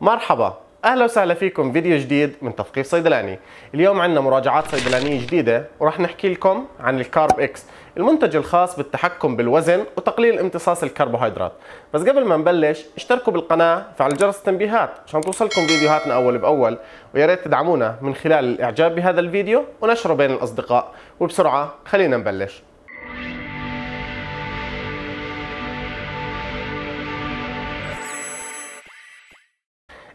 مرحبا اهلا وسهلا فيكم فيديو جديد من تثقيف صيدلاني اليوم عندنا مراجعات صيدلانيه جديده ورح نحكي لكم عن الكارب اكس المنتج الخاص بالتحكم بالوزن وتقليل امتصاص الكربوهيدرات بس قبل ما نبلش اشتركوا بالقناه وفعلوا جرس التنبيهات عشان توصلكم فيديوهاتنا اول باول ويا ريت تدعمونا من خلال الاعجاب بهذا الفيديو ونشره بين الاصدقاء وبسرعه خلينا نبلش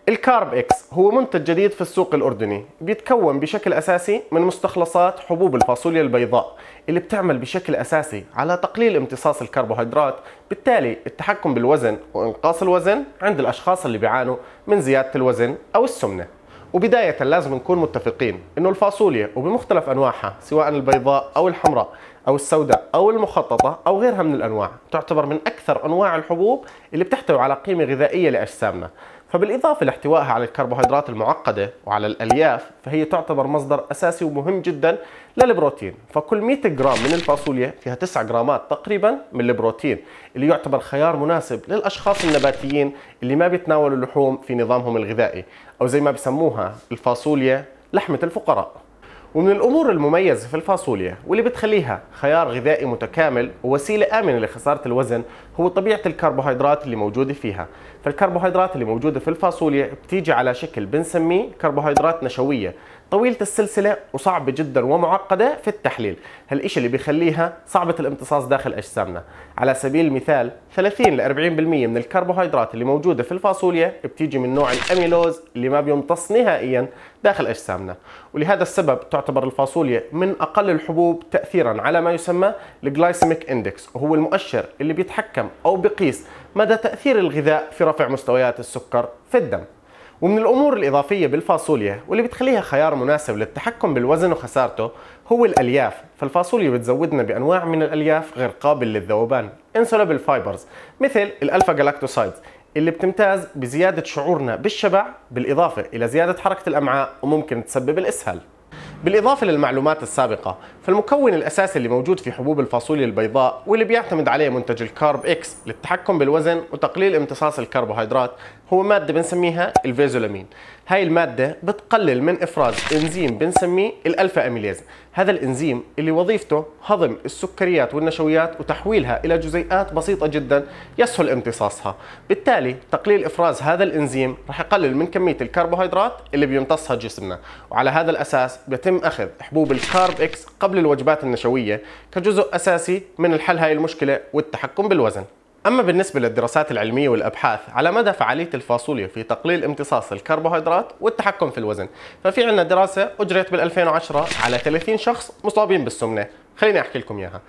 الكارب اكس هو منتج جديد في السوق الاردني بيتكون بشكل اساسي من مستخلصات حبوب الفاصوليا البيضاء اللي بتعمل بشكل اساسي على تقليل امتصاص الكربوهيدرات بالتالي التحكم بالوزن وانقاص الوزن عند الاشخاص اللي بيعانوا من زياده الوزن او السمنه وبداية لازم نكون متفقين انه الفاصوليا وبمختلف انواعها سواء البيضاء او الحمراء او السوداء او المخططة او غيرها من الانواع تعتبر من اكثر انواع الحبوب اللي بتحتوي على قيمة غذائية لاجسامنا فبالإضافة لاحتوائها على الكربوهيدرات المعقدة وعلى الألياف فهي تعتبر مصدر أساسي ومهم جدا للبروتين فكل 100 جرام من الفاصوليا فيها 9 جرامات تقريبا من البروتين اللي يعتبر خيار مناسب للأشخاص النباتيين اللي ما بيتناولوا اللحوم في نظامهم الغذائي أو زي ما بسموها الفاصوليا لحمة الفقراء ومن الأمور المميزة في الفاصوليا واللي بتخليها خيار غذائي متكامل ووسيلة آمنة لخسارة الوزن هو طبيعة الكربوهيدرات اللي موجودة فيها فالكربوهيدرات اللي موجودة في الفاصوليا بتيجي على شكل بنسميه كربوهيدرات نشوية طويله السلسله وصعبه جدا ومعقده في التحليل هالشيء اللي بيخليها صعبه الامتصاص داخل اجسامنا على سبيل المثال 30 ل 40% من الكربوهيدرات اللي موجوده في الفاصوليا بتيجي من نوع الاميلوز اللي ما بيمتص نهائيا داخل اجسامنا ولهذا السبب تعتبر الفاصوليا من اقل الحبوب تاثيرا على ما يسمى الجلايسيميك اندكس وهو المؤشر اللي بيتحكم او بقيس مدى تاثير الغذاء في رفع مستويات السكر في الدم ومن الأمور الإضافية بالفاصوليا واللي بتخليها خيار مناسب للتحكم بالوزن وخسارته هو الألياف فالفاصوليا بتزودنا بأنواع من الألياف غير قابل للذوبان insoluble فايبرز مثل الألفا جلاكتوسايدز اللي بتمتاز بزيادة شعورنا بالشبع بالإضافة إلى زيادة حركة الأمعاء وممكن تسبب الإسهال بالإضافة للمعلومات السابقة فالمكون الأساسي اللي موجود في حبوب الفاصوليا البيضاء واللي بيعتمد عليه منتج الكارب إكس للتحكم بالوزن وتقليل امتصاص الكربوهيدرات هو مادة بنسميها الفيزولامين هاي المادة بتقلل من إفراز إنزيم بنسميه الألفا أميليز هذا الإنزيم اللي وظيفته هضم السكريات والنشويات وتحويلها إلى جزيئات بسيطة جدا يسهل امتصاصها بالتالي تقليل إفراز هذا الإنزيم رح يقلل من كمية الكربوهيدرات اللي بيمتصها جسمنا وعلى هذا الأساس بيتم أخذ حبوب الكارب إكس قبل الوجبات النشوية كجزء أساسي من الحل هاي المشكلة والتحكم بالوزن أما بالنسبة للدراسات العلمية والأبحاث على مدى فعالية الفاصوليا في تقليل امتصاص الكربوهيدرات والتحكم في الوزن ففي عندنا دراسة أجريت بال2010 على 30 شخص مصابين بالسمنة خليني أحكي لكم إياها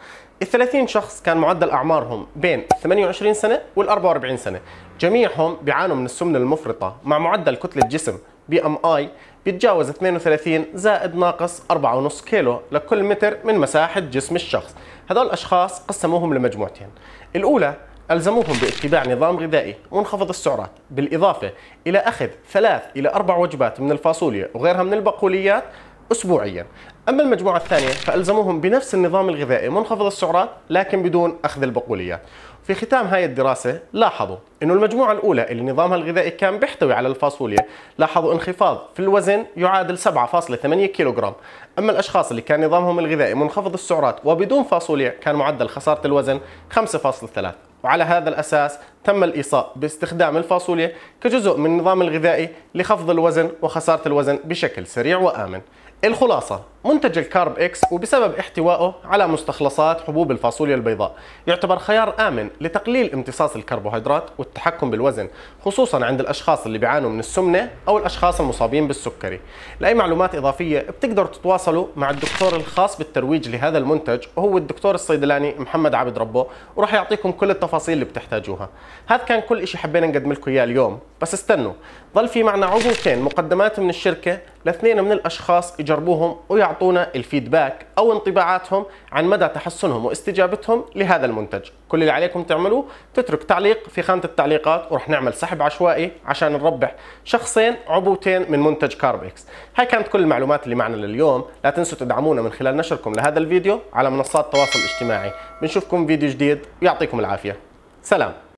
ال 30 شخص كان معدل أعمارهم بين 28 سنة وال 44 سنة جميعهم بيعانوا من السمنة المفرطة مع معدل كتلة جسم بي ام اي بيتجاوز 32 زائد ناقص 4.5 كيلو لكل متر من مساحة جسم الشخص هذول الأشخاص قسموهم لمجموعتين الأولى ألزموهم باتباع نظام غذائي منخفض السعرات بالإضافة إلى أخذ ثلاث إلى أربع وجبات من الفاصوليا وغيرها من البقوليات أسبوعيا أما المجموعة الثانية فألزموهم بنفس النظام الغذائي منخفض السعرات لكن بدون أخذ البقوليات في ختام هاي الدراسة لاحظوا أنه المجموعة الأولى اللي نظامها الغذائي كان بيحتوي على الفاصوليا لاحظوا انخفاض في الوزن يعادل 7.8 كيلوغرام أما الأشخاص اللي كان نظامهم الغذائي منخفض السعرات وبدون فاصوليا كان معدل خسارة الوزن 5.3 وعلى هذا الأساس تم الإيصاء باستخدام الفاصوليا كجزء من النظام الغذائي لخفض الوزن وخسارة الوزن بشكل سريع وآمن الخلاصة منتج الكارب اكس وبسبب احتوائه على مستخلصات حبوب الفاصوليا البيضاء يعتبر خيار آمن لتقليل امتصاص الكربوهيدرات والتحكم بالوزن خصوصا عند الأشخاص اللي بيعانوا من السمنة أو الأشخاص المصابين بالسكري لأي معلومات إضافية بتقدروا تتواصلوا مع الدكتور الخاص بالترويج لهذا المنتج وهو الدكتور الصيدلاني محمد عبد ربه وراح يعطيكم كل التفاصيل اللي بتحتاجوها هذا كان كل شيء حبينا نقدم لكم إياه اليوم بس استنوا ظل في معنا عضوتين مقدمات من الشركة لاثنين من الأشخاص يجربوهم ويعطوا يعطونا الفيدباك او انطباعاتهم عن مدى تحسنهم واستجابتهم لهذا المنتج كل اللي عليكم تعملوه تترك تعليق في خانه التعليقات ورح نعمل سحب عشوائي عشان نربح شخصين عبوتين من منتج كاربكس هاي كانت كل المعلومات اللي معنا لليوم لا تنسوا تدعمونا من خلال نشركم لهذا الفيديو على منصات التواصل الاجتماعي بنشوفكم فيديو جديد ويعطيكم العافيه سلام